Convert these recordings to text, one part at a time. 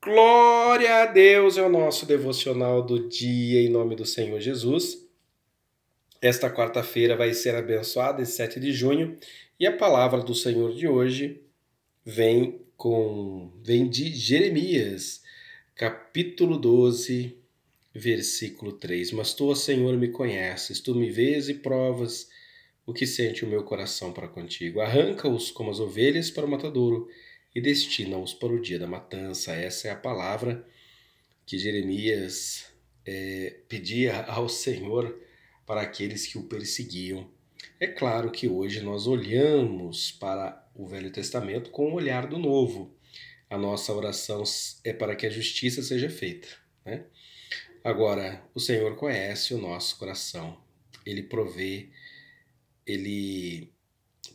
Glória a Deus é o nosso devocional do dia em nome do Senhor Jesus. Esta quarta-feira vai ser abençoada, 7 de junho, e a palavra do Senhor de hoje vem com vem de Jeremias, capítulo 12, versículo 3. Mas tu, Senhor, me conheces, tu me vês e provas o que sente o meu coração para contigo. Arranca-os como as ovelhas para o matadouro e destina-os para o dia da matança. Essa é a palavra que Jeremias é, pedia ao Senhor para aqueles que o perseguiam. É claro que hoje nós olhamos para o Velho Testamento com o um olhar do Novo. A nossa oração é para que a justiça seja feita. Né? Agora, o Senhor conhece o nosso coração, ele provê, ele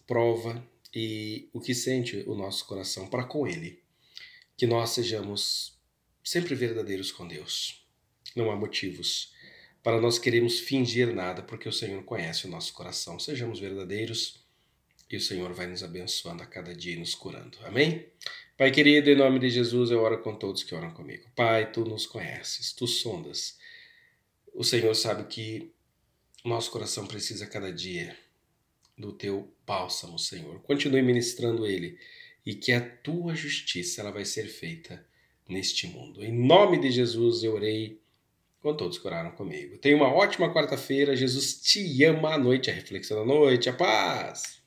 prova e o que sente o nosso coração para com Ele. Que nós sejamos sempre verdadeiros com Deus. Não há motivos para nós queremos fingir nada, porque o Senhor conhece o nosso coração. Sejamos verdadeiros e o Senhor vai nos abençoando a cada dia e nos curando. Amém? Pai querido, em nome de Jesus, eu oro com todos que oram comigo. Pai, tu nos conheces, tu sondas. O Senhor sabe que nosso coração precisa cada dia do teu bálsamo, Senhor. Continue ministrando ele e que a tua justiça ela vai ser feita neste mundo. Em nome de Jesus eu orei quando todos oraram comigo. Tenha uma ótima quarta-feira. Jesus te ama à noite, a reflexão da noite, a paz.